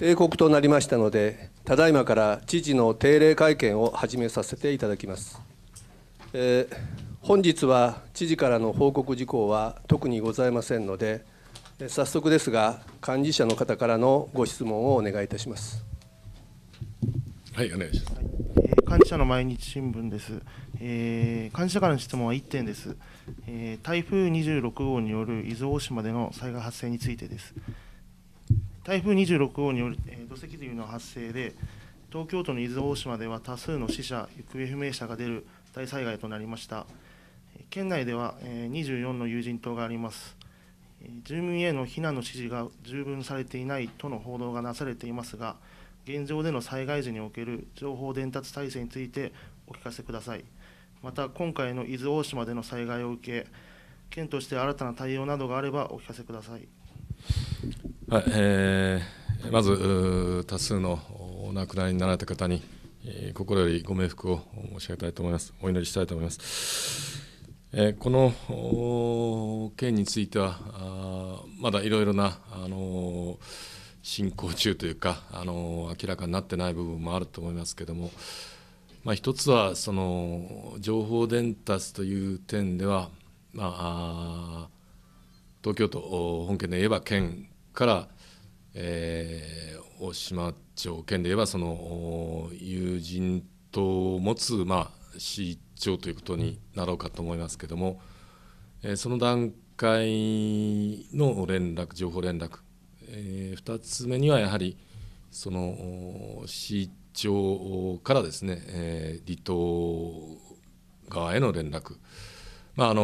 定刻となりましたので、ただいまから知事の定例会見を始めさせていただきます。えー、本日は知事からの報告事項は特にございませんので、早速ですが、幹事社の方からのご質問をお願いいたします。はい、お願いします。え幹事社の毎日新聞です。えー、幹事社からの質問は1点です、えー、台風26号による伊豆大島での災害発生についてです。台風26号による、えー、土石流の発生で、東京都の伊豆大島では多数の死者、行方不明者が出る大災害となりました。県内では、えー、24の有人島があります。住民への避難の指示が十分されていないとの報道がなされていますが、現状での災害時における情報伝達体制についてお聞かせください。また、今回の伊豆大島での災害を受け、県として新たな対応などがあればお聞かせください。はいえー、まず多数のお亡くなりになられた方に、えー、心よりご冥福を申し上げたいと思います、お祈りしたいと思います。えー、この件については、あまだいろいろな、あのー、進行中というか、あのー、明らかになってない部分もあると思いますけれども、まあ、一つはその情報伝達という点では、まあ、東京都、本県で言えば県から、えー、大島町県で言えばその友人と持つ、まあ、市長ということになろうかと思いますけども、えー、その段階の連絡情報連絡、えー、2つ目にはやはりその市長からですね、えー、離島側への連絡、まあ、あの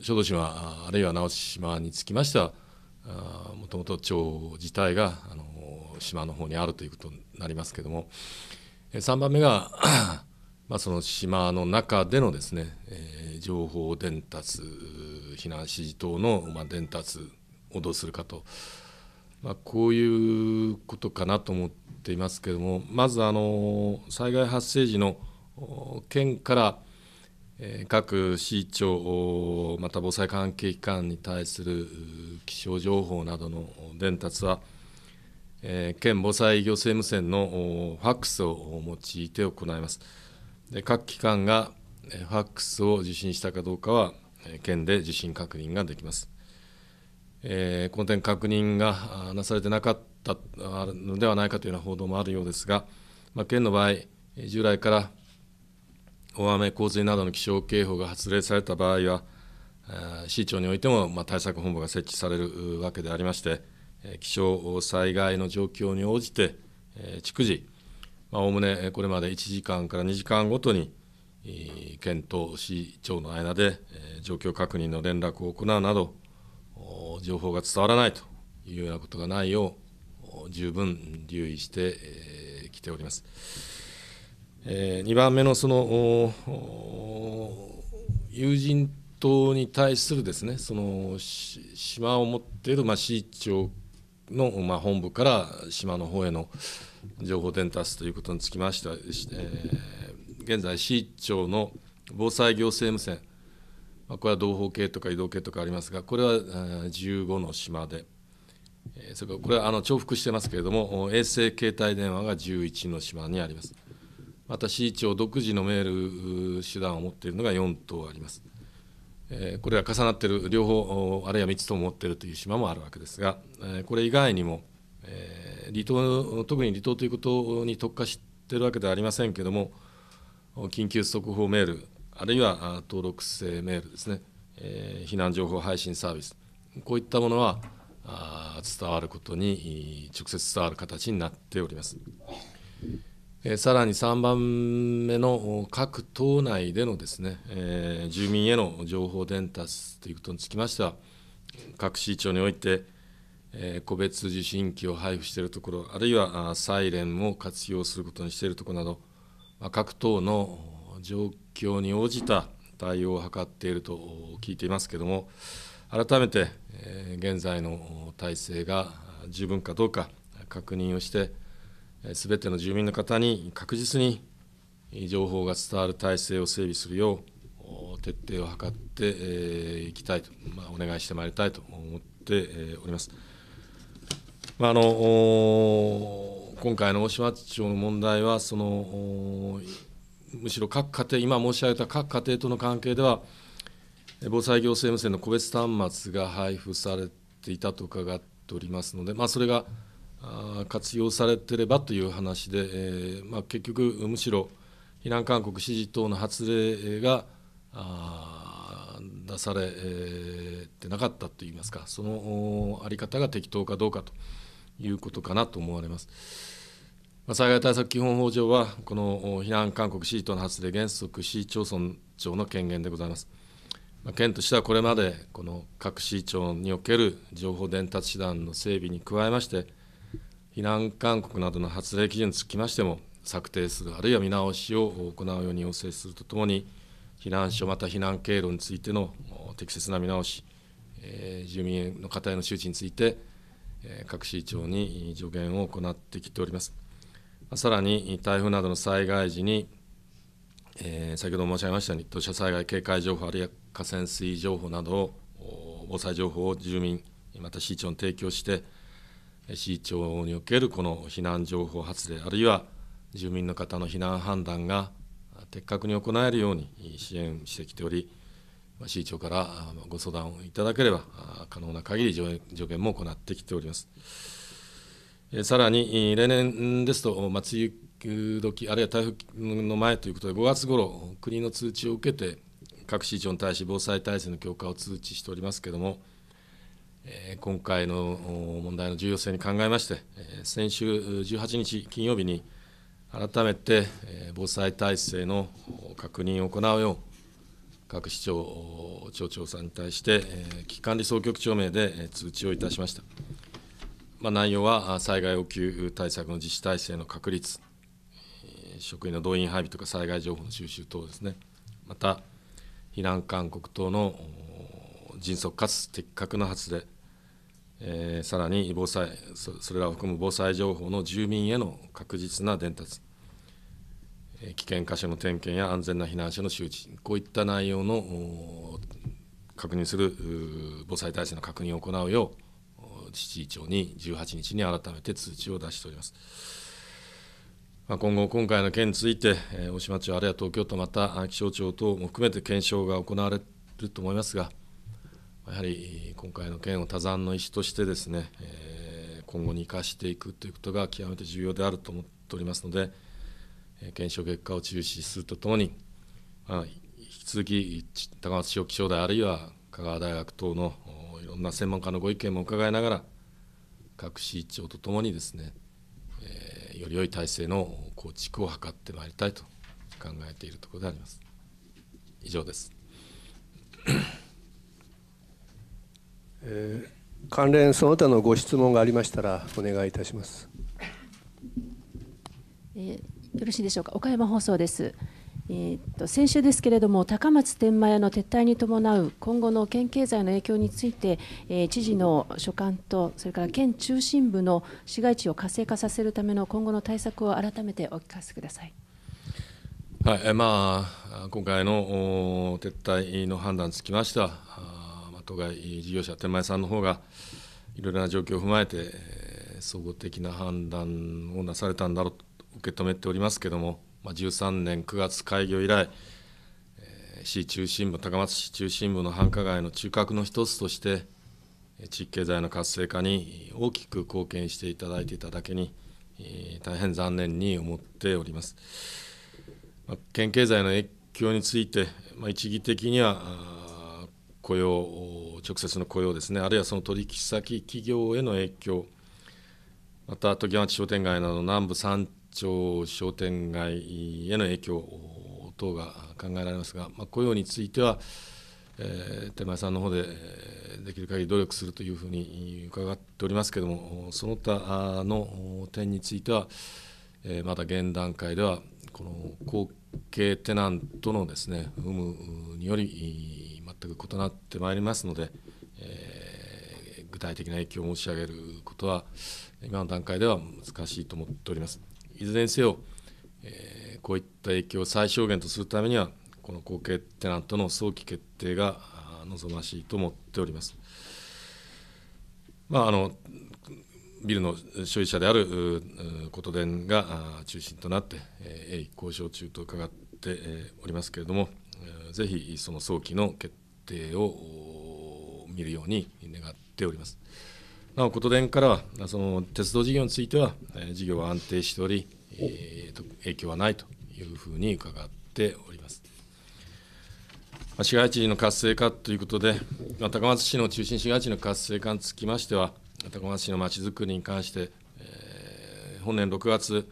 小豆島あるいは直島につきましてはもともと町自体があの島の方にあるということになりますけども3番目が まあ、その島の中でのですね、えー、情報伝達避難指示等の、まあ、伝達をどうするかと、まあ、こういうことかなと思っていますけどもまずあの災害発生時の県から各市長また防災関係機関に対する気象情報などの伝達は県防災行政無線のファックスを用いて行いますで各機関がファックスを受信したかどうかは県で受信確認ができますえこの点、確認がなされてなかったのではないかというような報道もあるようですが、ま県の場合、従来から大雨洪水などの気象警報が発令された場合は、市長においても、対策本部が設置されるわけでありまして、気象災害の状況に応じて、逐次、おおむねこれまで1時間から2時間ごとに、県と市長の間で状況確認の連絡を行うなど、情報が伝わらないというようなことがないよう、十分留意してきております。えー、2番目のその友人党に対するですねその島を持っている、まあ、市長の、まあ、本部から島の方への情報伝達ということにつきましては、えー、現在市長の防災行政無線、まあ、これは同胞系とか移動系とかありますがこれは15の島で。それからこれはあの重複してますけれども、衛星携帯電話が11の島にあります。また市長独自のメール手段を持っているのが4島あります。これは重なっている、両方、あるいは3つとも持っているという島もあるわけですが、これ以外にも、離島特に離島ということに特化しているわけではありませんけれども、緊急速報メール、あるいは登録制メールですね、避難情報配信サービス、こういったものは伝わることに、直接伝わる形になっております。えさらに3番目の各党内でのですね、え住民への情報伝達ということにつきましては、各市長において、え個別受信機を配布しているところ、あるいはサイレンも活用することにしているところなど、ま各党の状況に応じた対応を図っていると聞いていますけれども、改めて、え現在の体制が十分かどうか確認をして、すべての住民の方に確実に情報が伝わる体制を整備するよう、徹底を図っていきたいと、まあ、お願いしてまいりたいと思っております。まあ、あの今回の大島町の問題はその、むしろ各家庭、今申し上げた各家庭との関係では、防災行政無線の個別端末が配布されていたと伺っておりますので、まあ、それが活用されてればという話で、えー、まあ、結局、むしろ避難勧告、指示等の発令が出されてなかったといいますか、その在り方が適当かどうかということかなと思われます。ま災害対策基本法上は、この避難勧告、指示等の発令、原則、市町村長の権限でございます。ま県としてはこれまで、この各市町における情報伝達手段の整備に加えまして、避難勧告などの発令基準につきましても、策定する、あるいは見直しを行うように要請するとともに、避難所、また避難経路についての適切な見直し、えー、住民の方への周知について、えー、各市長に助言を行ってきております。さらに、台風などの災害時に、えー、先ほど申し上げましたように、土砂災害警戒情報、あるいは河川水位情報などを、防災情報を住民、また市長に提供して、市市町におけるこの避難情報発令あるいは住民の方の避難判断が的確に行えるように支援してきており市長からご相談をいただければ可能な限り助言も行ってきております。さらに例年ですと、梅雨時あるいは台風の前ということで5月頃国の通知を受けて各市長に対し防災体制の強化を通知しておりますけれども今回の問題の重要性に考えまして、先週18日金曜日に、改めて防災体制の確認を行うよう、各市長、町長さんに対して、危機管理総局長名で通知をいたしました。まあ、内容は災害応急対策の実施体制の確立、職員の動員配備とか災害情報の収集等ですね、また避難勧告等の迅速かつ的確な発令、えー、さらに防災それらを含む防災情報の住民への確実な伝達、えー、危険箇所の点検や安全な避難所の周知こういった内容の確認する防災体制の確認を行うよう自治長に18日に改めて通知を出しております。まあ、今後、今回の件について、えー、大島町あるいは東京都また気象庁等も含めて検証が行われると思いますが。やはり今回の件を多山の石としてですね、えー、今後に生かしていくということが極めて重要であると思っておりますので、えー、検証結果を注視するとともに、まあ、引き続き高松地方気象台あるいは香川大学等のいろんな専門家のご意見も伺いながら各市長とともにですね、えー、より良い体制の構築を図ってまいりたいと考えているところであります。以上です。え関連その他のご質問がありましたらお願いいたします。えー、よろしいでしょうか。岡山放送です。えー、っと先週ですけれども高松天満屋の撤退に伴う今後の県経済の影響について、えー、知事の所管とそれから県中心部の市街地を活性化させるための今後の対策を改めてお聞かせください。はい、まあ今回の撤退の判断につきましては。当該事業者、天満屋さんの方が、いろいろな状況を踏まえて、総合的な判断をなされたんだろうと受け止めておりますけれども、まあ、13年9月開業以来、市中心部、高松市中心部の繁華街の中核の一つとして、地域経済の活性化に大きく貢献していただいていただけに、大変残念に思っております。まあ、県経済の影響について、まあ、一義的には雇用、直接の雇用ですね、あるいはその取引先、企業への影響、また、時計町商店街など南部山町商店街への影響等が考えられますが、まあ、雇用については、えー、手前さんの方でできる限り努力するというふうに伺っておりますけれども、その他の点については、えー、まだ現段階では、この後継テナントのですね有無により全く異なってまいりますので、えー、具体的な影響を申し上げることは今の段階では難しいと思っております。いずれにせよ、えー、こういった影響を最小限とするためにはこの後継テナントの早期決定が望ましいと思っております。まあ、あのビルの所有者であることでが中心となって、鋭意交渉中と伺っておりますけれども、ぜひその早期の決定を見るように願っております。なお、ことでんからは、その鉄道事業については、事業は安定しており、えと、影響はないというふうに伺っております。市街地の活性化ということで、高松市の中心市街地の活性化につきましては、高松市のまちづくりに関して、え本年6月、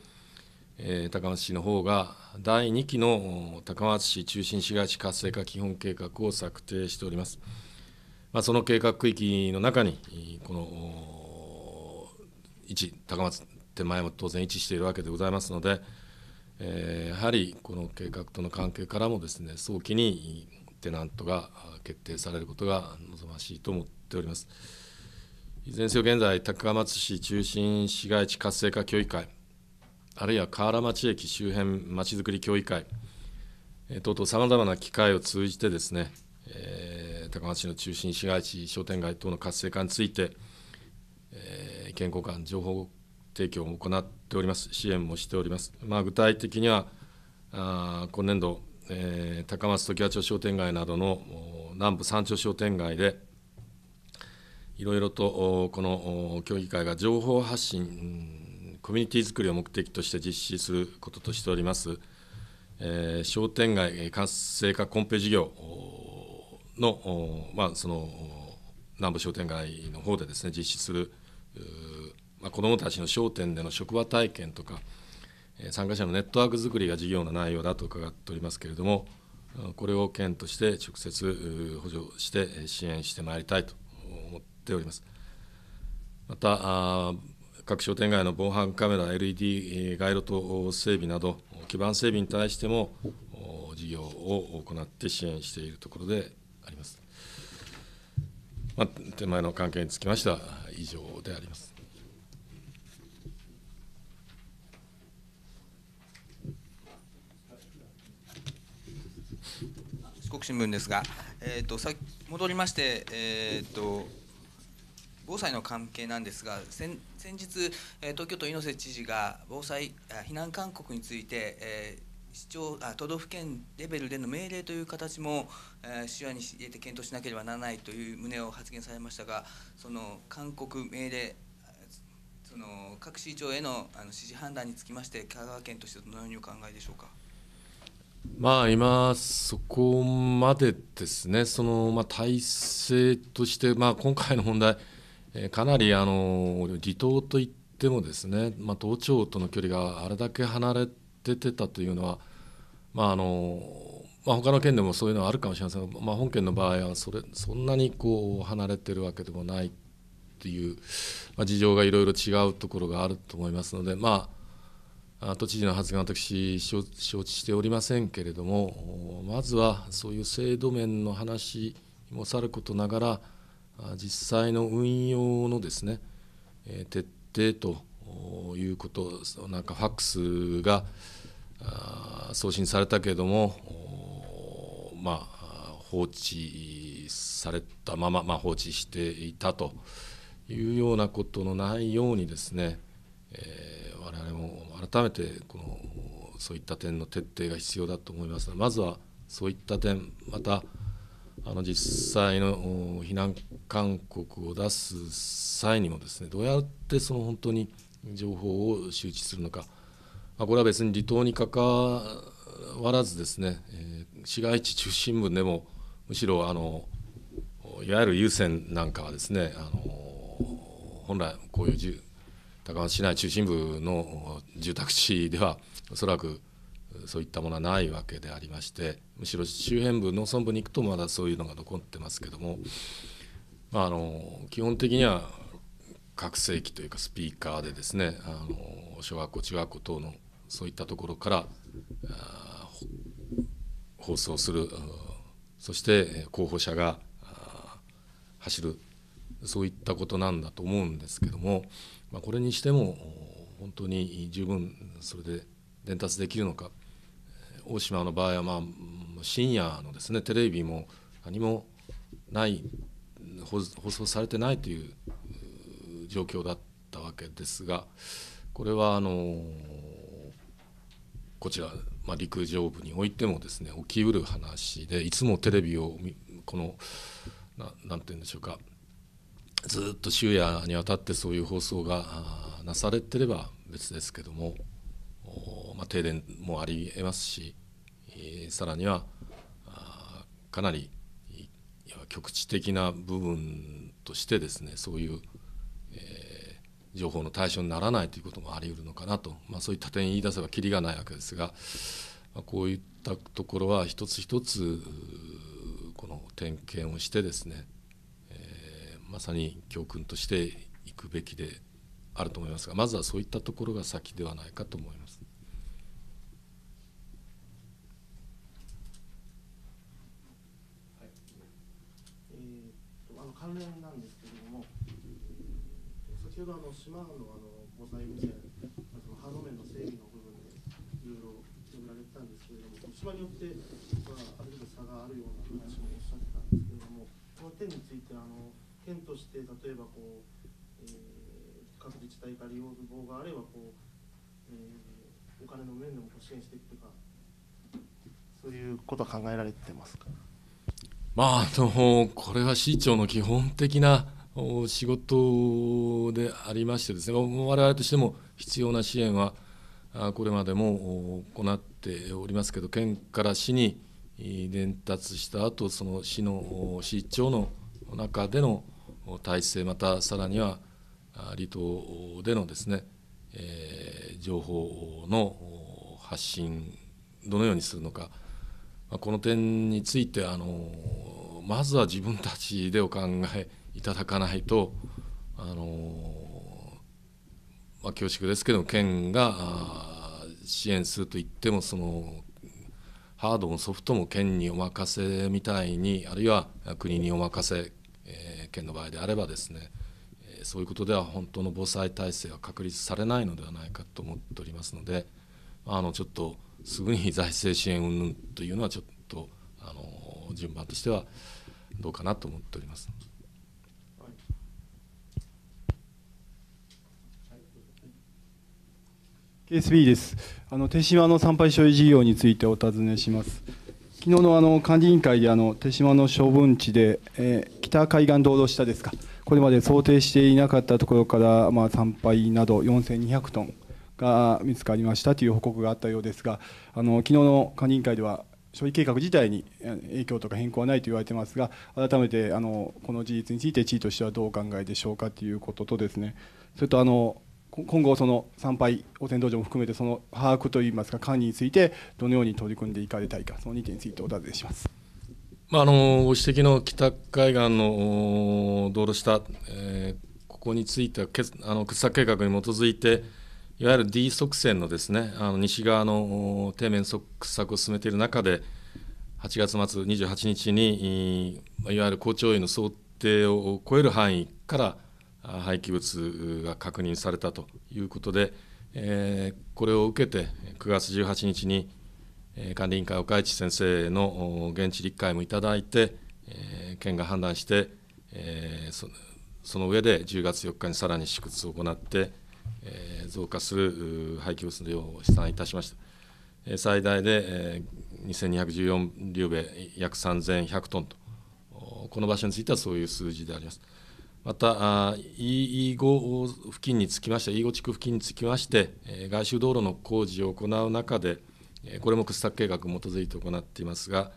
え高松市の方が第2期の高松市中心市街地活性化基本計画を策定しております。まあ、その計画区域の中に、この1、高松手前も当然位置しているわけでございますので、えー、やはりこの計画との関係からもですね、早期にテナントが決定されることが望ましいと思っております。いずれにせよ現在、高松市中心市街地活性化協議会、あるいは河原町駅周辺まちづくり協議会、え等々さまざまな機会を通じてですね、えー、高松市の中心市街地商店街等の活性化について、えー、意見交換情報提供を行っております支援もしております、まあ、具体的にはあ今年度、えー、高松常盤町商店街などの南部山頂商店街でいろいろとこの協議会が情報発信コミュニティづくりを目的として実施することとしております、えー、商店街活性化コンペ事業の、まあ、その南部商店街の方でですね実施する、まあ、子どもたちの商店での職場体験とか参加者のネットワークづくりが事業の内容だと伺っておりますけれどもこれを県として直接補助して支援してまいりたいと思っております。また各商店街の防犯カメラ、LED 街路灯整備など、基盤整備に対しても事業を行って支援しているところであります。まあ、手前の関係につきましては、以上であります。四国新聞ですが、えーと、戻りまして、えーと、防災の関係なんですが、先日、東京都猪瀬知事が防災避難勧告について、え市長あ都道府県レベルでの命令という形も、えー、視野に入れて検討しなければならないという旨を発言されましたが、その勧告、命令、その各市長へのあの指示判断につきまして、香川県としてどのようにお考えでしょうか。まあ、今、そこまでですね、そのまあ、体制として、まあ、今回の問題、かなりあの離島といってもですね、まあ、東町との距離があれだけ離れててたというのは、まああのまあ、他の県でもそういうのはあるかもしれませんが、まあ、本県の場合はそれそんなにこう離れてるわけでもないっていう、まあ、事情がいろいろ違うところがあると思いますので、まあ、都知事の発言は私承知しておりませんけれどもまずはそういう制度面の話もさることながら実際の運用のですね、えー、徹底ということなんかファックスが送信されたけれどもまあ放置されたまま、まあ、放置していたというようなことのないようにですね、えー、我々も改めてこのそういった点の徹底が必要だと思いますまずはそういった点またあの実際の避難勧告を出す際にもですねどうやってその本当に情報を周知するのか、まあ、これは別に離島に関わらずですね、えー、市街地中心部でもむしろあのいわゆる優先なんかはですねあの本来こういう高松市内中心部の住宅地ではおそらくそういったものはないわけでありましてむしろ周辺部農村部に行くとまだそういうのが残ってますけども、まああの、基本的には拡声器というかスピーカーでですねあの小学校中学校等のそういったところから放送するそして候補者が走るそういったことなんだと思うんですけども、まあ、これにしても本当に十分それで伝達できるのか大島の場合は、まあ、深夜のですねテレビも何もない放送されてないという状況だったわけですがこれはあのこちら、まあ、陸上部においてもですね起きうる話でいつもテレビをこの何て言うんでしょうかずっと昼夜にわたってそういう放送がなされてれば別ですけども。まあ、停電もありえますし、えー、さらにはあかなり局地的な部分としてですねそういう、えー、情報の対象にならないということもありうるのかなと、まあ、そういった点言い出せばきりがないわけですが、まあ、こういったところは一つ一つこの点検をしてですね、えー、まさに教訓としていくべきであると思いますがまずはそういったところが先ではないかと思います。関連なんですけれども先ほどあの島のあの防災無線そのハード面の整備の部分でいろいろ広げられてたんですけれども島によって、まあ、ある程度差があるような話もおっしゃってたんですけれどもこの点についてあの県として例えばこう、えー、各自治体から希望があればこう、えー、お金の面でも支援していくとかそういうことは考えられてますかまあ、あのこれは市長の基本的な仕事でありましてですね我々としても必要な支援はこれまでも行っておりますけど県から市に伝達した後その市の市長の中での体制またさらには離島でのですね、え情報の発信どのようにするのか。この点についてあのまずは自分たちでお考えいただかないとあの、まあ、恐縮ですけど県が支援するといってもそのハードもソフトも県にお任せみたいにあるいは国にお任せ、えー、県の場合であればですねそういうことでは本当の防災体制は確立されないのではないかと思っておりますので。あのちょっとすぐに財政支援云々というのはちょっとあの順番としてはどうかなと思っております。KSB です。あの手島の参拝処理事業についてお尋ねします。昨日のあの管理委員会であの手島の処分地で、えー、北海岸道路下ですか。これまで想定していなかったところからまあ参拝など4200トンが見つかりましたという報告があったようですが、あの昨日の管理委員会では、処理計画自体に影響とか変更はないと言われてますが、改めてあのこの事実について、地位としてはどうお考えでしょうかということと、ですねそれとあの今後、その参拝、汚染道場も含めて、その把握といいますか、管理について、どのように取り組んでいかれたいか、その2点についてお尋ねします。まあ、あのご指摘の北海岸の道路下、えー、ここについては、あの掘削計画に基づいて、いわゆる D 側線のですねあの西側の底面側索を進めている中で8月末28日にいわゆる高潮位の想定を超える範囲から廃棄物が確認されたということで、えー、これを受けて9月18日に管理委員会岡市先生の現地理解もいただいて、えー、県が判断して、えー、その上で10月4日にさらに試掘を行って増加する廃棄物の量を試算いたしました。最大で、2214リューベ約3100トンと、この場所についてはそういう数字であります。また、E5 付近につきまして、E5 地区付近につきまして、外周道路の工事を行う中で、これも掘削計画に基づいて行っていますが、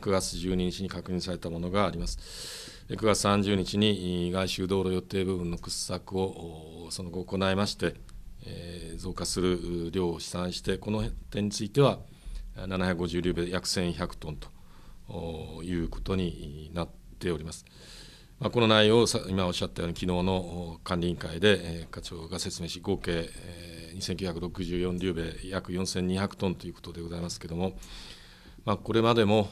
9月12日に確認されたものがあります。9月30日に外周道路予定部分の掘削をその後行いまして、増加する量を試算して、この点については、750両米約1100トンということになっております。まあ、この内容を今おっしゃったように、昨日の管理委員会で課長が説明し、合計2964両米約4200トンということでございますけれども、まあ、これまでも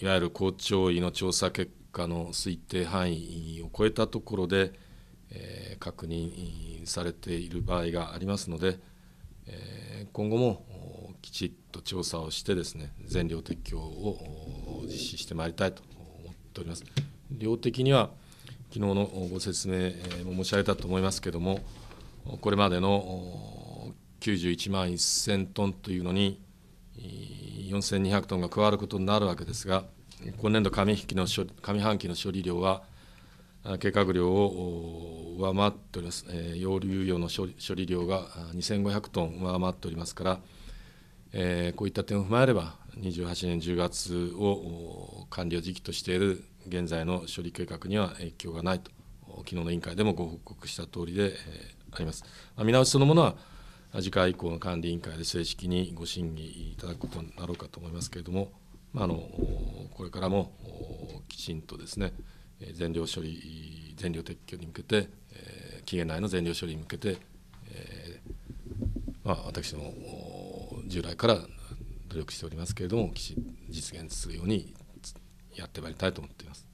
いわゆる高潮位の調査結果の推定範囲を超えたところで、えー、確認されている場合がありますので、えー、今後もきちっと調査をしてですね全量適用を実施してまいりたいと思っております。量的には昨日のご説明も申し上げたと思いますけどもこれまでの91万1000トンというのに4200トンが加わることになるわけですが、今年度上引きの上半期の処理量は、計画量を上回っております、えー、流量の処理量が2500トン上回っておりますから、えこういった点を踏まえれば、28年10月を完了時期としている現在の処理計画には影響がないと、昨日の委員会でもご報告した通りであります。見直しそのものは次回以降の管理委員会で正式にご審議いただくことになろうかと思いますけれども、まあ、あのこれからもきちんとですね全量処理全量撤去に向けて、え期限内の全量処理に向けて、えまあ、私も従来から努力しておりますけれども実現するようにやってまいりたいと思っています。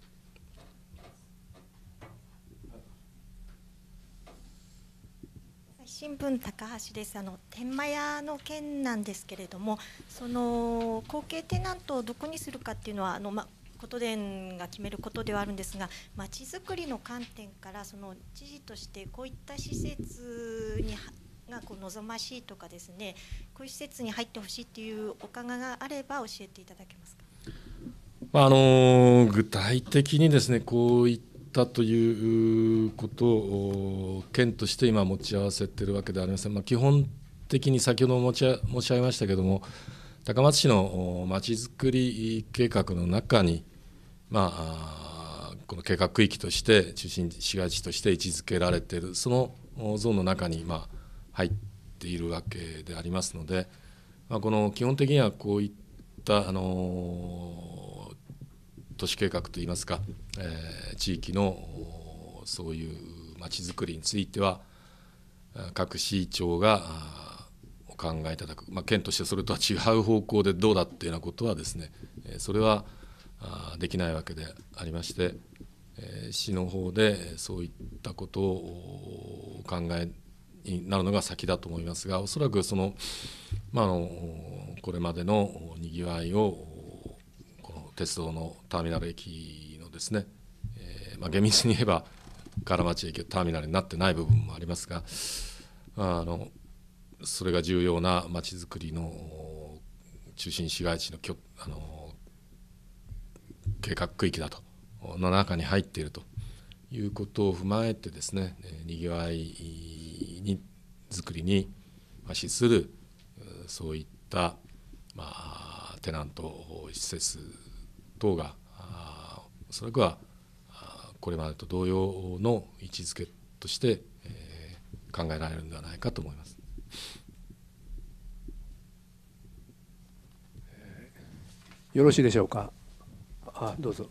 新聞高橋ですあの天満屋の件なんですけれどもその後継テナントをどこにするかっていうのはあの、ま、ことでんが決めることではあるんですがまちづくりの観点からその知事としてこういった施設にがこう望ましいとかですねこういう施設に入ってほしいっていうお考えがあれば教えていただけますか、まあの具体的にですねこういったったということを県として今持ち合わせてるわけではありません、まあ、基本的に先ほど申し上げましたけども高松市のまちづくり計画の中に、まあ、この計画区域として中心市街地として位置づけられているそのゾーンの中に、ま入っているわけでありますので、まあ、この基本的にはこういった、あの都市計画といいますか、え地域のそういうまちづくりについては各市長がお考えいただく、まあ、県としてそれとは違う方向でどうだっていうようなことはですねそれはできないわけでありまして市の方でそういったことをお考えになるのが先だと思いますがおそらくその、まあ、あのこれまでのにぎわいを鉄道のターミナル駅のですね、えー、まあ、厳密に言えば唐町駅ターミナルになってない部分もありますがあのそれが重要なまちづくりの中心市街地のあの計画区域だとの中に入っているということを踏まえてですねにぎわいにづくりに資するそういった、まあ、テナント施設等がおそらくはこれまでと同様の位置づけとして、えー、考えられるのではないかと思います。よろしいでしょうか。あどうぞ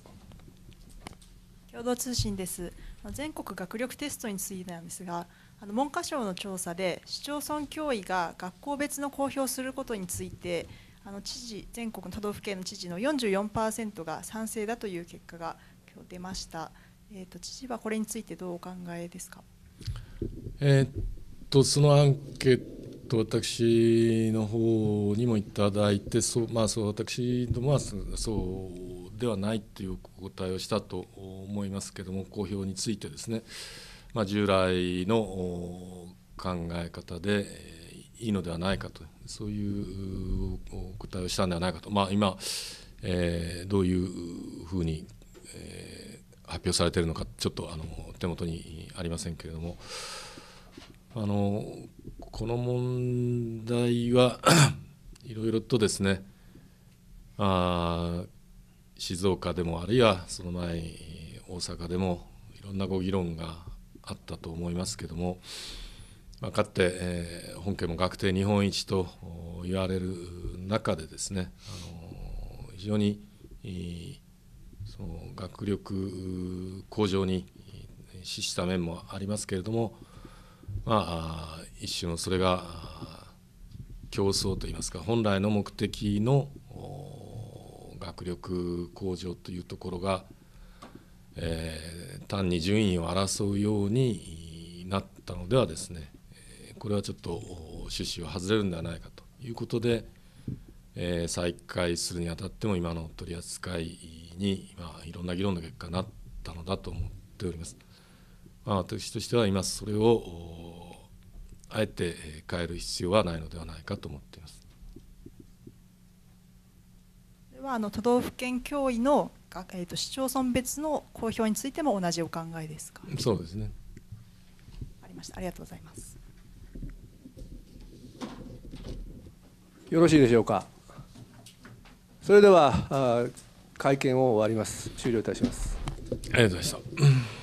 共同通信です。全国学力テストについてなんですが、あの文科省の調査で市町村教委が学校別の公表することについてあの知事全国の都道府県の知事の44%が賛成だという結果が今日出ました、えーと、知事はこれについてどうお考えですか、えー、っとそのアンケート私の方にもいただいてそう、まあ、そう私どもはそうではないというお答えをしたと思いますけども公表についてですね、まあ、従来の考え方でいいのではないかとそういうお答えをしたんではないかと、まあ、今、えー、どういうふうに、えー、発表されているのか、ちょっとあの手元にありませんけれども、あのこの問題は いろいろとですね、あ静岡でもあるいはその前大阪でもいろんなご議論があったと思いますけども。まあ、かって、えー、本家も学定日本一と言われる中でですね、あの非常にその学力向上に資した面もありますけれども、まあ、一種のそれが競争といいますか本来の目的の学力向上というところが、えー、単に順位を争うようになったのではですねこれはちょっと趣旨は外れるんではないかということで、えー、再開するにあたっても今の取り扱いに、まあ、いろんな議論の結果になったのだと思っております。まあ、私としては今それをあえて変える必要はないのではないかと思っています。ではあの都道府県教委の、えーと市町村別の公表についても同じお考えですか。そうですね。ありました。ありがとうございます。よろしいでしょうか。それでは会見を終わります。終了いたします。ありがとうございました。